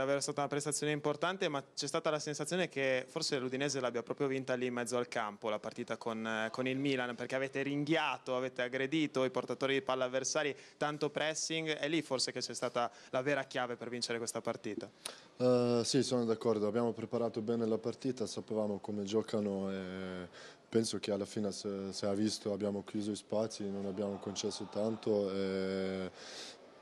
davvero stata una prestazione importante, ma c'è stata la sensazione che forse l'Udinese l'abbia proprio vinta lì in mezzo al campo, la partita con, eh, con, il Milan, perché avete ringhiato, avete aggredito i portatori di palla avversari, tanto pressing, è lì forse che c'è stata la vera chiave per vincere questa partita. Uh, sì, sono d'accordo, abbiamo preparato bene la partita, sapevamo come giocano e penso che alla fine se, se, ha visto abbiamo chiuso i spazi, non abbiamo concesso tanto e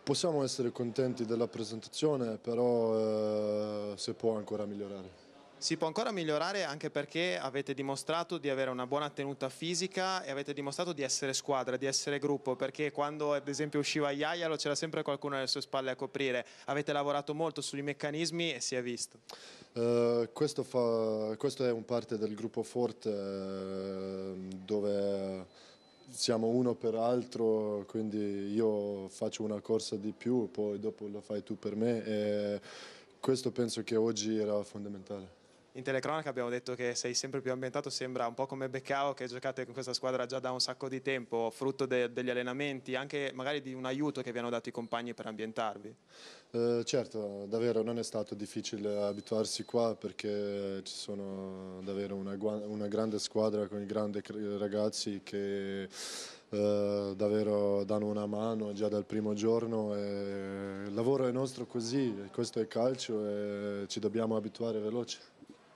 Possiamo essere contenti della presentazione, però eh, si può ancora migliorare. Si può ancora migliorare anche perché avete dimostrato di avere una buona tenuta fisica e avete dimostrato di essere squadra, di essere gruppo, perché quando ad esempio usciva Iaialo c'era sempre qualcuno alle sue spalle a coprire, avete lavorato molto sui meccanismi e si è visto. Uh, questo, fa, questo, è un parte del gruppo forte uh, dove siamo uno per altro, quindi io faccio una corsa di più, poi dopo lo fai tu per me e questo penso che oggi era fondamentale in telecronaca abbiamo detto che sei sempre più ambientato, sembra un po' come Beccao che giocate con questa squadra già da un sacco di tempo, frutto de degli allenamenti, anche magari di un aiuto che vi hanno dato i compagni per ambientarvi. Eh, certo, davvero non è stato difficile abituarsi qua perché ci sono davvero una, una grande squadra con i grandi ragazzi che... Eh, davvero danno una mano già dal primo giorno. il lavoro è nostro così, questo è calcio e ci dobbiamo abituare veloce.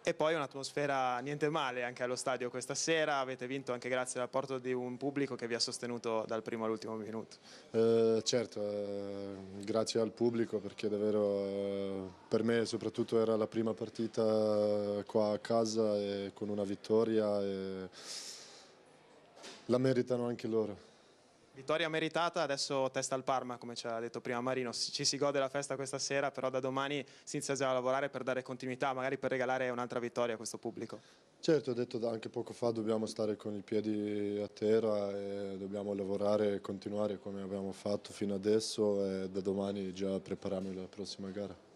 E poi un'atmosfera niente male anche allo stadio questa sera, avete vinto anche grazie all'apporto di un pubblico che vi ha sostenuto dal primo all'ultimo minuto. Eh, certo, eh, grazie al pubblico perché davvero eh, per me soprattutto era la prima partita eh, qua a casa e con una vittoria e la meritano anche loro. Vittoria meritata, adesso testa al Parma, come ci ha detto prima Marino. Ci si gode la festa questa sera, però da domani si inizia già a lavorare per dare continuità, magari per regalare un'altra vittoria a questo pubblico. Certo, ho detto anche poco fa, dobbiamo stare con i piedi a terra e dobbiamo lavorare e continuare come abbiamo fatto fino adesso e da domani già prepararmi alla prossima gara.